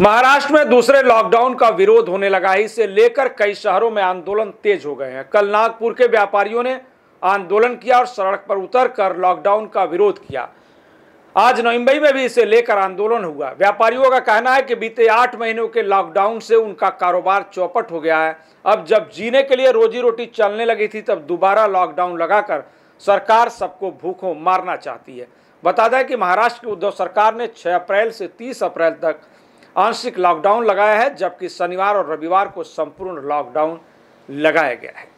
महाराष्ट्र में दूसरे लॉकडाउन का विरोध होने लगा है इसे लेकर कई शहरों में आंदोलन तेज हो गए हैं कल नागपुर के व्यापारियों ने आंदोलन किया और सड़क पर उतरकर लॉकडाउन का विरोध किया आज मुंबई में भी इसे लेकर आंदोलन हुआ व्यापारियों का कहना है कि बीते आठ महीनों के लॉकडाउन से उनका कारोबार चौपट हो गया है अब जब जीने के लिए रोजी रोटी चलने लगी थी तब दोबारा लॉकडाउन लगाकर सरकार सबको भूखों मारना चाहती है बता दें कि महाराष्ट्र की उद्धव सरकार ने छह अप्रैल से तीस अप्रैल तक आंशिक लॉकडाउन लगाया है जबकि शनिवार और रविवार को संपूर्ण लॉकडाउन लगाया गया है